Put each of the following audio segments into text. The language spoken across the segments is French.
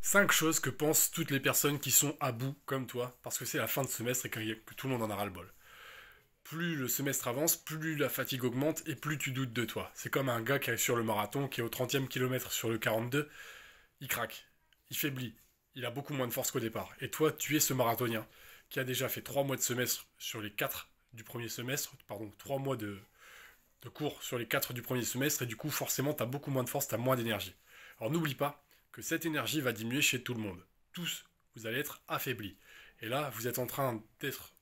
Cinq choses que pensent toutes les personnes qui sont à bout, comme toi, parce que c'est la fin de semestre et que, tout le monde en a le bol Plus le semestre avance, plus la fatigue augmente et plus tu doutes de toi. C'est comme un gars qui est sur le marathon, qui est au 30e kilomètre sur le 42, il craque, il faiblit, il a beaucoup moins de force qu'au départ. Et toi, tu es ce marathonien qui a déjà fait 3 mois de semestre sur les 4 du premier semestre, pardon, 3 mois de, de cours sur les 4 du premier semestre, et du coup, forcément, tu as beaucoup moins de force, tu as moins d'énergie. Alors n'oublie pas, que cette énergie va diminuer chez tout le monde. Tous, vous allez être affaiblis. Et là, vous êtes en train d'être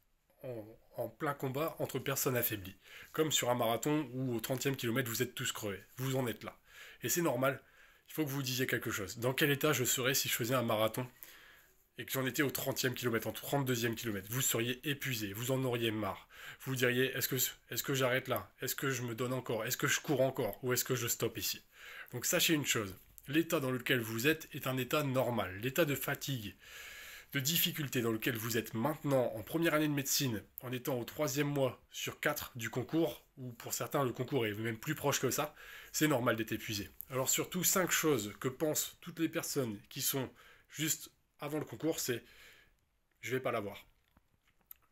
en, plein combat entre personnes affaiblies. Comme sur un marathon où au 30e kilomètre, vous êtes tous crevés. Vous en êtes là. Et c'est normal. Il faut que vous, vous disiez quelque chose. Dans quel état je serais si je faisais un marathon et que j'en étais au 30e kilomètre, en 32e kilomètre, vous seriez épuisé, vous en auriez marre. Vous diriez, est-ce que, est que j'arrête là Est-ce que je me donne encore Est-ce que je cours encore Ou est-ce que je stoppe ici Donc sachez une chose, l'état dans lequel vous êtes est un état normal. L'état de fatigue, de difficulté dans lequel vous êtes maintenant en première année de médecine, en étant au troisième mois sur quatre du concours, ou pour certains le concours est même plus proche que ça, c'est normal d'être épuisé. Alors surtout cinq choses que pensent toutes les personnes qui sont juste avant le concours, c'est je ne vais pas l'avoir.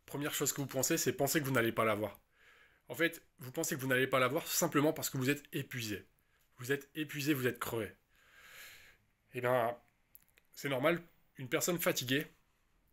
Première chose que vous pensez, c'est penser que vous n'allez pas l'avoir. En fait, vous pensez que vous n'allez pas l'avoir simplement parce que vous êtes épuisé. Vous êtes épuisé, vous êtes crevé eh bien, c'est normal, une personne fatiguée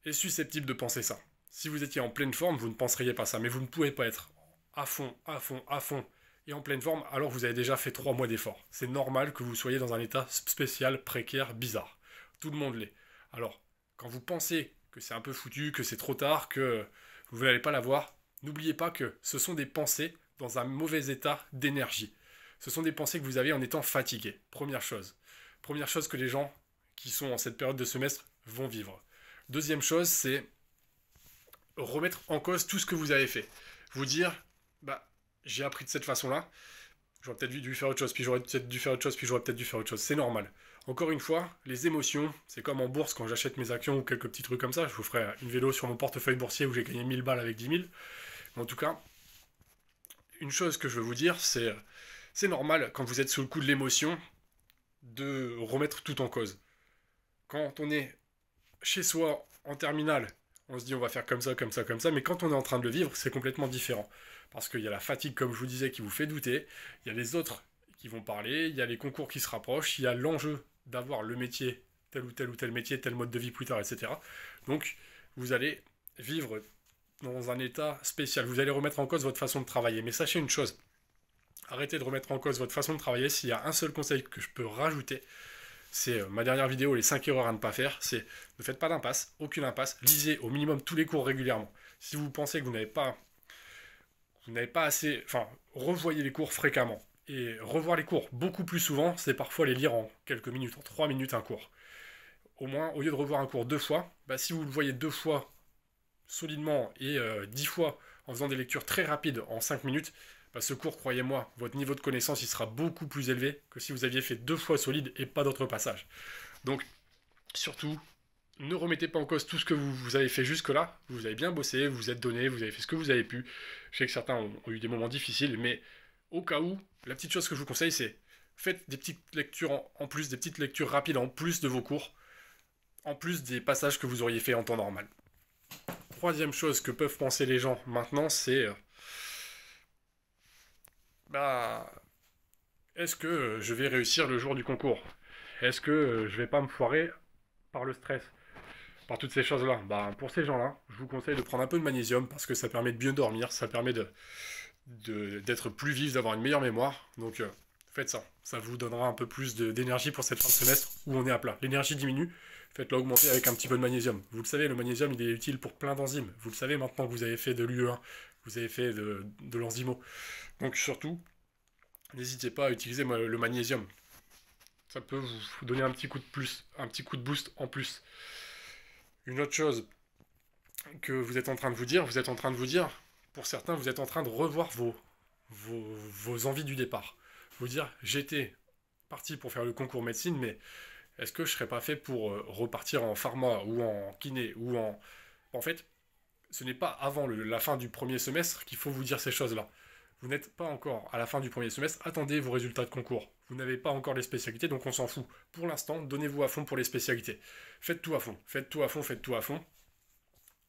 est susceptible de penser ça. Si vous étiez en pleine forme, vous ne penseriez pas ça, mais vous ne pouvez pas être à fond, à fond, à fond et en pleine forme alors vous avez déjà fait trois mois d'effort. C'est normal que vous soyez dans un état spécial, précaire, bizarre. Tout le monde l'est. Alors, quand vous pensez que c'est un peu foutu, que c'est trop tard, que vous n'allez pas l'avoir, n'oubliez pas que ce sont des pensées dans un mauvais état d'énergie. Ce sont des pensées que vous avez en étant fatigué. Première chose. Première chose que les gens qui sont en cette période de semestre vont vivre. Deuxième chose, c'est remettre en cause tout ce que vous avez fait. Vous dire, bah, j'ai appris de cette façon-là, j'aurais peut-être dû faire autre chose, puis j'aurais peut-être dû faire autre chose, puis j'aurais peut-être dû faire autre chose. C'est normal. Encore une fois, les émotions, c'est comme en bourse quand j'achète mes actions ou quelques petits trucs comme ça. Je vous ferai une vélo sur mon portefeuille boursier où j'ai gagné 1000 balles avec 10 000. en tout cas, une chose que je veux vous dire, c'est c'est normal quand vous êtes sous le coup de l'émotion de remettre tout en cause. Quand on est chez soi en terminale, on se dit on va faire comme ça, comme ça, comme ça, mais quand on est en train de le vivre, c'est complètement différent. Parce qu'il y a la fatigue, comme je vous disais, qui vous fait douter, il y a les autres qui vont parler, il y a les concours qui se rapprochent, il y a l'enjeu d'avoir le métier, tel ou tel ou tel métier, tel mode de vie plus tard, etc. Donc, vous allez vivre dans un état spécial, vous allez remettre en cause votre façon de travailler. Mais sachez une chose, arrêtez de remettre en cause votre façon de travailler. S'il y a un seul conseil que je peux rajouter, c'est euh, ma dernière vidéo, les 5 erreurs à ne pas faire, c'est ne faites pas d'impasse, aucune impasse, lisez au minimum tous les cours régulièrement. Si vous pensez que vous n'avez pas, vous n'avez pas assez, enfin, revoyez les cours fréquemment. Et revoir les cours beaucoup plus souvent, c'est parfois les lire en quelques minutes, en 3 minutes un cours. Au moins, au lieu de revoir un cours deux fois, bah, si vous le voyez deux fois solidement et euh, dix fois en faisant des lectures très rapides en 5 minutes, bah, ce cours, croyez-moi, votre niveau de connaissance, il sera beaucoup plus élevé que si vous aviez fait deux fois solide et pas d'autres passages. Donc, surtout, ne remettez pas en cause tout ce que vous, vous avez fait jusque-là. Vous avez bien bossé, vous vous êtes donné, vous avez fait ce que vous avez pu. Je sais que certains ont, eu des moments difficiles, mais au cas où, la petite chose que je vous conseille, c'est faites des petites lectures en, plus, des petites lectures rapides en plus de vos cours, en plus des passages que vous auriez fait en temps normal. Troisième chose que peuvent penser les gens maintenant, c'est... Euh, bah, est-ce que je vais réussir le jour du concours Est-ce que je vais pas me foirer par le stress Par toutes ces choses-là bah, Pour ces gens-là, je vous conseille de prendre un peu de magnésium parce que ça permet de bien dormir, ça permet de, d'être plus vif, d'avoir une meilleure mémoire. Donc euh, faites ça. Ça vous donnera un peu plus d'énergie pour cette fin de semestre où on est à plat. L'énergie diminue, faites-la augmenter avec un petit peu de magnésium. Vous le savez, le magnésium, il est utile pour plein d'enzymes. Vous le savez maintenant que vous avez fait de l'UE1, vous avez fait de, de l'enzymo. Donc surtout, n'hésitez pas à utiliser le magnésium. Ça peut vous donner un petit coup de plus, un petit coup de boost en plus. Une autre chose que vous êtes en train de vous dire, vous êtes en train de vous dire, pour certains, vous êtes en train de revoir vos, vos, envies du départ. Vous dire, j'étais parti pour faire le concours médecine, mais est-ce que je serais pas fait pour euh, repartir en pharma ou en kiné ou en... En fait, ce n'est pas avant la fin du premier semestre qu'il faut vous dire ces choses-là. Vous n'êtes pas encore à la fin du premier semestre, attendez vos résultats de concours. Vous n'avez pas encore les spécialités, donc on s'en fout. Pour l'instant, donnez-vous à fond pour les spécialités. Faites tout à fond, faites tout à fond, faites tout à fond.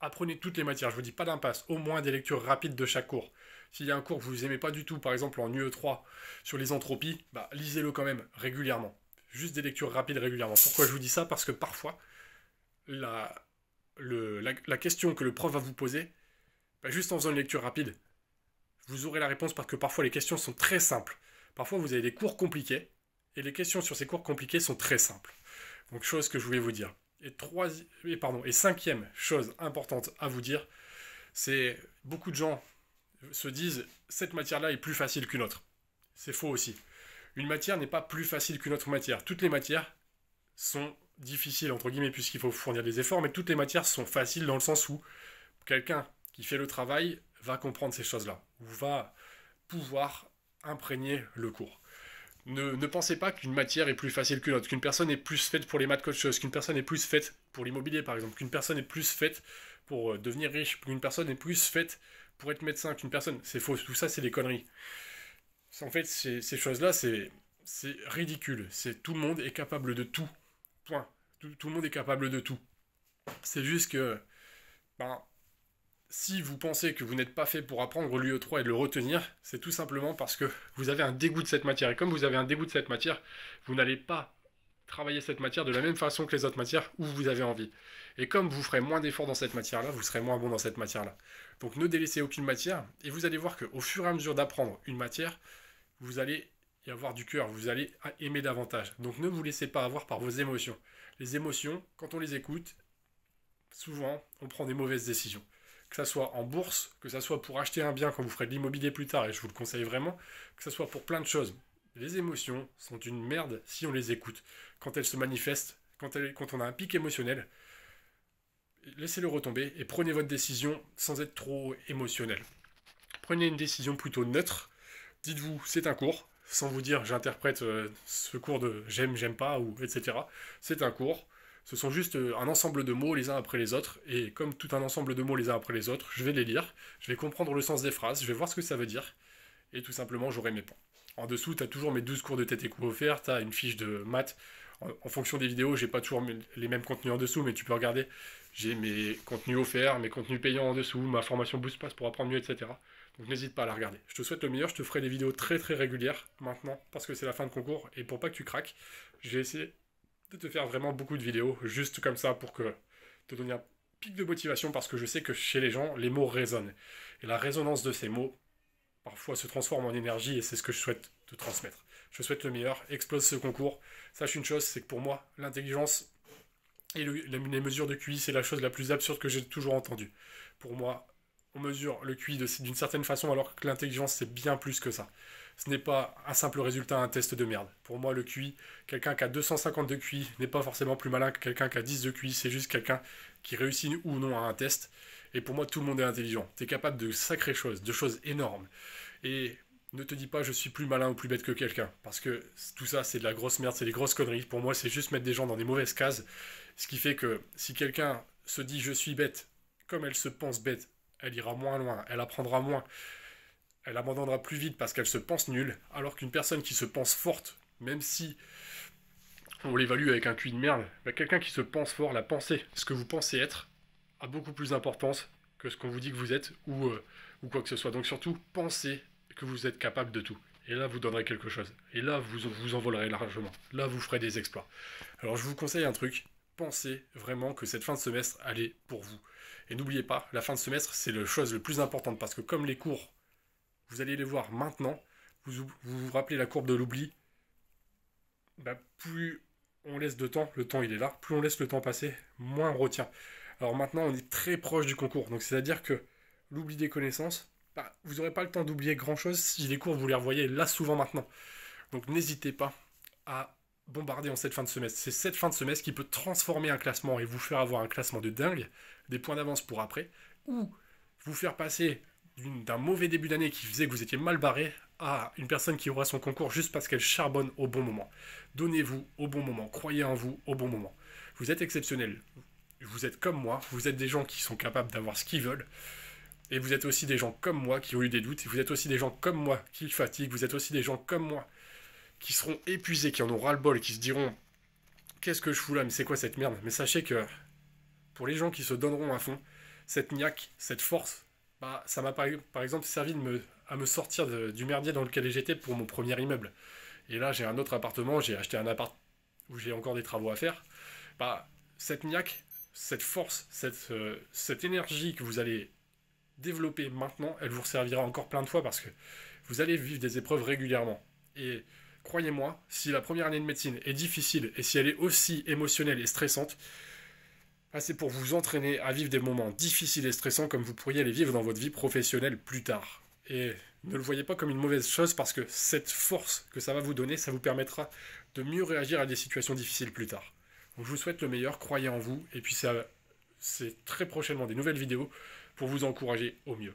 Apprenez toutes les matières, je vous dis pas d'impasse, au moins des lectures rapides de chaque cours. S'il y a un cours que vous n'aimez pas du tout, par exemple en UE3 sur les entropies, bah, lisez-le quand même régulièrement. Juste des lectures rapides régulièrement. Pourquoi je vous dis ça Parce que parfois, la, la, question que le prof va vous poser, bah, juste en faisant une lecture rapide, vous aurez la réponse parce que parfois les questions sont très simples. Parfois vous avez des cours compliqués et les questions sur ces cours compliqués sont très simples. Donc chose que je voulais vous dire. Et, pardon, et cinquième chose importante à vous dire, c'est beaucoup de gens se disent cette matière-là est plus facile qu'une autre. C'est faux aussi. Une matière n'est pas plus facile qu'une autre matière. Toutes les matières sont difficiles, entre guillemets, puisqu'il faut fournir des efforts, mais toutes les matières sont faciles dans le sens où quelqu'un qui fait le travail va comprendre ces choses-là, va pouvoir imprégner le cours. Ne, pensez pas qu'une matière est plus facile qu'une autre, qu'une personne est plus faite pour les maths coaches, qu'une personne est plus faite pour l'immobilier par exemple, qu'une personne est plus faite pour euh, devenir riche, qu'une personne est plus faite pour être médecin, qu'une personne. C'est faux, tout ça c'est des conneries. En fait, ces, choses-là, c'est ridicule. C'est tout le monde est capable de tout. Point. Tout, tout le monde est capable de tout. C'est juste que ben, si vous pensez que vous n'êtes pas fait pour apprendre l'UE3 et de le retenir, c'est tout simplement parce que vous avez un dégoût de cette matière. Et comme vous avez un dégoût de cette matière, vous n'allez pas travailler cette matière de la même façon que les autres matières où vous avez envie. Et comme vous ferez moins d'efforts dans cette matière-là, vous serez moins bon dans cette matière-là. Donc ne délaissez aucune matière et vous allez voir qu'au fur et à mesure d'apprendre une matière, vous allez y avoir du cœur, vous allez aimer davantage. Donc ne vous laissez pas avoir par vos émotions. Les émotions, quand on les écoute, souvent, on prend des mauvaises décisions que ça soit en bourse, que ce soit pour acheter un bien quand vous ferez de l'immobilier plus tard, et je vous le conseille vraiment, que ce soit pour plein de choses. Les émotions sont une merde si on les écoute. Quand elles se manifestent, quand, on a un pic émotionnel, laissez-le retomber et prenez votre décision sans être trop émotionnel. Prenez une décision plutôt neutre. Dites-vous, c'est un cours, sans vous dire j'interprète euh, ce cours de j'aime, j'aime pas, ou etc. C'est un cours. Ce sont juste euh, un ensemble de mots les uns après les autres, et comme tout un ensemble de mots les uns après les autres, je vais les lire, je vais comprendre le sens des phrases, je vais voir ce que ça veut dire, et tout simplement j'aurai mes points. En dessous, tu as toujours mes 12 cours de tête et coups offerts, tu as une fiche de maths. En, fonction des vidéos, j'ai pas toujours les mêmes contenus en dessous, mais tu peux regarder. J'ai mes contenus offerts, mes contenus payants en dessous, ma formation Boost Pass pour apprendre mieux, etc. Donc n'hésite pas à la regarder. Je te souhaite le meilleur, je te ferai des vidéos très très régulières maintenant parce que c'est la fin de concours et pour pas que tu craques, j'ai essayé de te faire vraiment beaucoup de vidéos, juste comme ça, pour que te donner un pic de motivation, parce que je sais que chez les gens, les mots résonnent. Et la résonance de ces mots, parfois, se transforme en énergie, et c'est ce que je souhaite te transmettre. Je souhaite le meilleur, explose ce concours. Sache une chose, c'est que pour moi, l'intelligence et les mesures de QI, c'est la chose la plus absurde que j'ai toujours entendue. Pour moi, on mesure le QI d'une certaine façon alors que l'intelligence c'est bien plus que ça. Ce n'est pas un simple résultat, un test de merde. Pour moi, le QI, quelqu'un qui a 250 de QI n'est pas forcément plus malin que quelqu'un qui a 10 de QI, c'est juste quelqu'un qui réussit ou non à un test. Et pour moi, tout le monde est intelligent. Tu es capable de sacrées choses, de choses énormes. Et ne te dis pas je suis plus malin ou plus bête que quelqu'un, parce que tout ça c'est de la grosse merde, c'est des grosses conneries. Pour moi, c'est juste mettre des gens dans des mauvaises cases. Ce qui fait que si quelqu'un se dit je suis bête, comme elle se pense bête, elle ira moins loin, elle apprendra moins, elle abandonnera plus vite parce qu'elle se pense nulle, alors qu'une personne qui se pense forte, même si on l'évalue avec un cuit de merde, quelqu'un qui se pense fort, la pensée, ce que vous pensez être, a beaucoup plus d'importance que ce qu'on vous dit que vous êtes ou, euh, ou quoi que ce soit. Donc surtout, pensez que vous êtes capable de tout. Et là, vous donnerez quelque chose. Et là, vous vous envolerez largement. Là, vous ferez des exploits. Alors, je vous conseille un truc. Pensez vraiment que cette fin de semestre, elle est pour vous. Et n'oubliez pas, la fin de semestre, c'est la chose la plus importante parce que comme les cours, vous allez les voir maintenant, vous vous, rappelez la courbe de l'oubli, bah, plus on laisse de temps, le temps il est là, plus on laisse le temps passer, moins on retient. Alors maintenant, on est très proche du concours. Donc c'est-à-dire que l'oubli des connaissances, bah, vous n'aurez pas le temps d'oublier grand-chose si les cours, vous les revoyez là souvent maintenant. Donc n'hésitez pas à bombarder en cette fin de semestre. C'est cette fin de semestre qui peut transformer un classement et vous faire avoir un classement de dingue, des points d'avance pour après, ou vous faire passer d'un mauvais début d'année qui faisait que vous étiez mal barré à une personne qui aura son concours juste parce qu'elle charbonne au bon moment. Donnez-vous au bon moment, croyez en vous au bon moment. Vous êtes exceptionnel, vous êtes comme moi, vous êtes des gens qui sont capables d'avoir ce qu'ils veulent, et vous êtes aussi des gens comme moi qui ont eu des doutes, et vous êtes aussi des gens comme moi qui fatiguent, vous êtes aussi des gens comme moi qui seront épuisés, qui en auront ras-le-bol, qui se diront Qu'est-ce que je fous là Mais c'est quoi cette merde Mais sachez que pour les gens qui se donneront à fond, cette niaque, cette force, bah, ça m'a par, exemple servi à me sortir du merdier dans lequel j'étais pour mon premier immeuble. Et là, j'ai un autre appartement, j'ai acheté un appart où j'ai encore des travaux à faire. Bah, cette niaque, cette force, cette, euh, cette énergie que vous allez développer maintenant, elle vous servira encore plein de fois parce que vous allez vivre des épreuves régulièrement. Et croyez-moi, si la première année de médecine est difficile et si elle est aussi émotionnelle et stressante, ah, c'est pour vous entraîner à vivre des moments difficiles et stressants comme vous pourriez les vivre dans votre vie professionnelle plus tard. Et ne le voyez pas comme une mauvaise chose parce que cette force que ça va vous donner, ça vous permettra de mieux réagir à des situations difficiles plus tard. Donc je vous souhaite le meilleur, croyez en vous, et puis c'est très prochainement des nouvelles vidéos pour vous encourager au mieux.